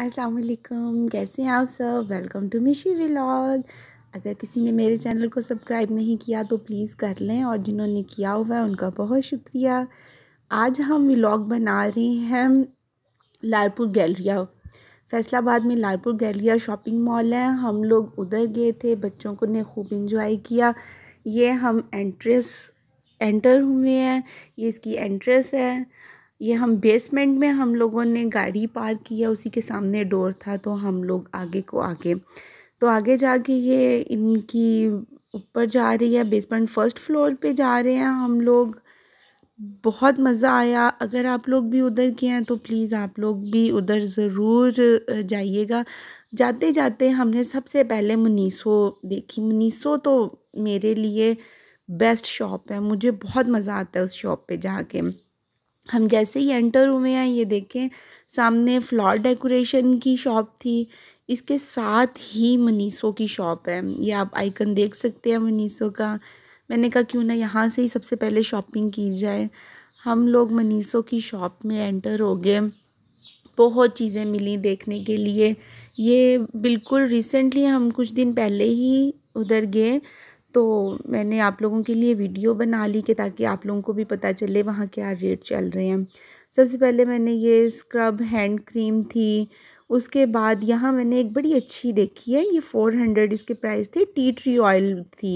असलकम कैसे हैं आप सब वेलकम टू मिशी व्लॉग अगर किसी ने मेरे चैनल को सब्सक्राइब नहीं किया तो प्लीज़ कर लें और जिन्होंने किया हुआ है उनका बहुत शुक्रिया आज हम व्लॉग बना रहे हैं लालपुर गैलरिया फैसलाबाद में लालपुर गैलरिया शॉपिंग मॉल है हम लोग उधर गए थे बच्चों को ने खूब इंजॉय किया ये हम एंट्रेस एंटर हुए हैं ये इसकी एंट्रेस है ये हम बेसमेंट में हम लोगों ने गाड़ी पार्क किया उसी के सामने डोर था तो हम लोग आगे को आगे तो आगे जाके ये इनकी ऊपर जा रही है बेसमेंट फर्स्ट फ्लोर पे जा रहे हैं हम लोग बहुत मज़ा आया अगर आप लोग भी उधर के हैं तो प्लीज़ आप लोग भी उधर ज़रूर जाइएगा जाते जाते हमने सबसे पहले मुनीसो देखी मनीसो तो मेरे लिए बेस्ट शॉप है मुझे बहुत मज़ा आता है उस शॉप पे जाके हम जैसे ही एंटर हुए हैं ये देखें सामने फ्लावर डेकोरेशन की शॉप थी इसके साथ ही मनीसो की शॉप है ये आप आइकन देख सकते हैं मनीसो का मैंने कहा क्यों ना यहाँ से ही सबसे पहले शॉपिंग की जाए हम लोग मनीसो की शॉप में एंटर हो गए बहुत चीज़ें मिली देखने के लिए ये बिल्कुल रिसेंटली हम कुछ दिन पहले ही उधर गए तो मैंने आप लोगों के लिए वीडियो बना ली कि ताकि आप लोगों को भी पता चले वहाँ क्या रेट चल रहे हैं सबसे पहले मैंने ये स्क्रब हैंड क्रीम थी उसके बाद यहाँ मैंने एक बड़ी अच्छी देखी है ये फ़ोर हंड्रेड इसके प्राइस थे टी ट्री ऑयल थी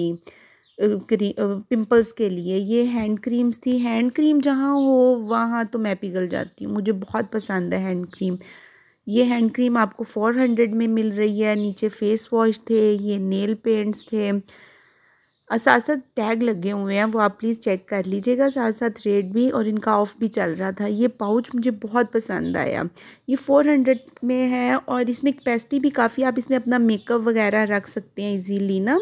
पिंपल्स के लिए ये हैंड क्रीम्स थी हैंड क्रीम जहाँ हो वहाँ तो मैं पिघल जाती हूँ मुझे बहुत पसंद है हैंड क्रीम ये हैंड क्रीम आपको फ़ोर हंड्रेड में मिल रही है नीचे फेस वॉश थे ये नेल पेंट्स थे और साथ साथ टैग लगे हुए हैं वो आप प्लीज़ चेक कर लीजिएगा साथ साथ रेट भी और इनका ऑफ़ भी चल रहा था ये पाउच मुझे बहुत पसंद आया ये फ़ोर हंड्रेड में है और इसमें कैपेसिटी भी काफ़ी आप इसमें अपना मेकअप वगैरह रख सकते हैं इजीली ना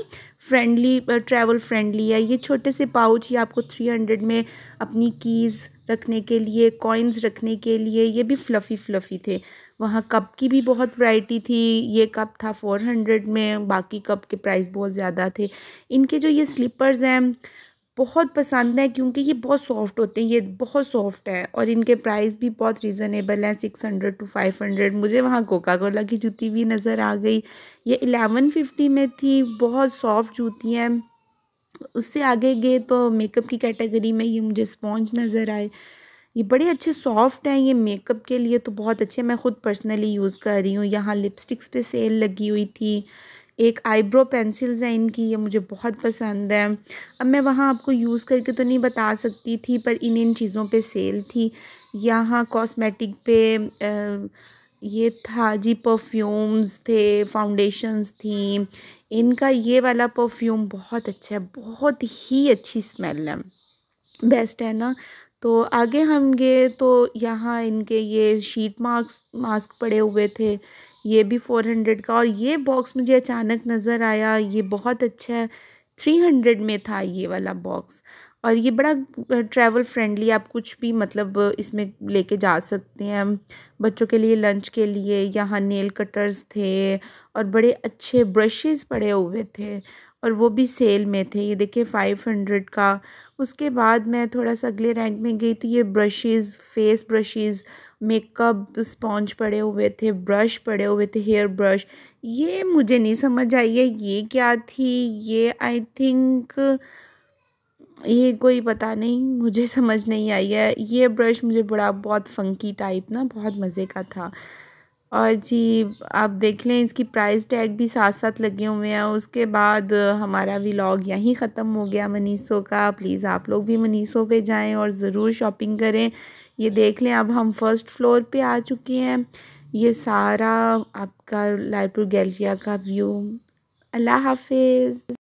फ्रेंडली ट्रैवल फ्रेंडली है ये छोटे से पाउच ये आपको थ्री हंड्रेड में अपनी कीज़ रखने के लिए कॉइन्स रखने के लिए ये भी फ़्लफ़ी फ़्लफ़ी थे वहाँ कप की भी बहुत वैरायटी थी ये कप था फ़ोर हंड्रेड में बाकी कप के प्राइस बहुत ज़्यादा थे इनके जो ये स्लीपर्स हैं बहुत पसंद है क्योंकि ये बहुत सॉफ्ट होते हैं ये बहुत सॉफ्ट है और इनके प्राइस भी बहुत रीज़नेबल हैं six hundred two five hundred मुझे वहाँ कोका कोला की जूती भी नज़र आ गई ये एलेवन फिफ्टी में थी बहुत सॉफ्ट जूती हैं उससे आगे गए तो मेकअप की कैटेगरी में ये मुझे स्पॉन्ज नज़र आए ये बड़े अच्छे सॉफ्ट हैं ये मेकअप के लिए तो बहुत अच्छे मैं ख़ुद पर्सनली यूज़ कर रही हूँ यहाँ लिपस्टिक्स पे सेल लगी हुई थी एक आईब्रो पेंसिल्स हैं इनकी ये मुझे बहुत पसंद है अब मैं वहाँ आपको यूज़ करके तो नहीं बता सकती थी पर इन इन चीज़ों पे सेल थी यहाँ कॉस्मेटिक पे ये था जी परफ्यूम्स थे फाउंडेशंस थी इनका ये वाला परफ्यूम बहुत अच्छा है बहुत ही अच्छी स्मेल है बेस्ट है ना तो आगे हम गए तो यहाँ इनके ये शीट मास्क मास्क पड़े हुए थे ये भी फ़ोर हंड्रेड का और ये बॉक्स मुझे अचानक नज़र आया ये बहुत अच्छा है थ्री हंड्रेड में था ये वाला बॉक्स और ये बड़ा ट्रैवल फ्रेंडली आप कुछ भी मतलब इसमें लेके जा सकते हैं बच्चों के लिए लंच के लिए यहाँ नेल कटर्स थे और बड़े अच्छे ब्रशेस पड़े हुए थे और वो भी सेल में थे ये देखिए फ़ाइव हंड्रेड का उसके बाद मैं थोड़ा सा अगले रैंक में गई तो ये brushes face brushes makeup sponge पड़े हुए थे ब्रश पड़े हुए थे हेयर ब्रश ये मुझे नहीं समझ आई है ये क्या थी ये आई थिंक ये कोई पता नहीं मुझे समझ नहीं आई है ये ब्रश मुझे बड़ा बहुत फ़ंकी टाइप ना बहुत मज़े का था और जी आप देख लें इसकी प्राइस टैग भी साथ साथ लगे हुए हैं उसके बाद हमारा व्लॉग यहीं ख़त्म हो गया मनीषों का प्लीज़ आप लोग भी मनीषों पे जाएं और ज़रूर शॉपिंग करें ये देख लें अब हम फर्स्ट फ्लोर पे आ चुके हैं ये सारा आपका लालपुर गैलरिया का व्यू अल्लाह हाफिज़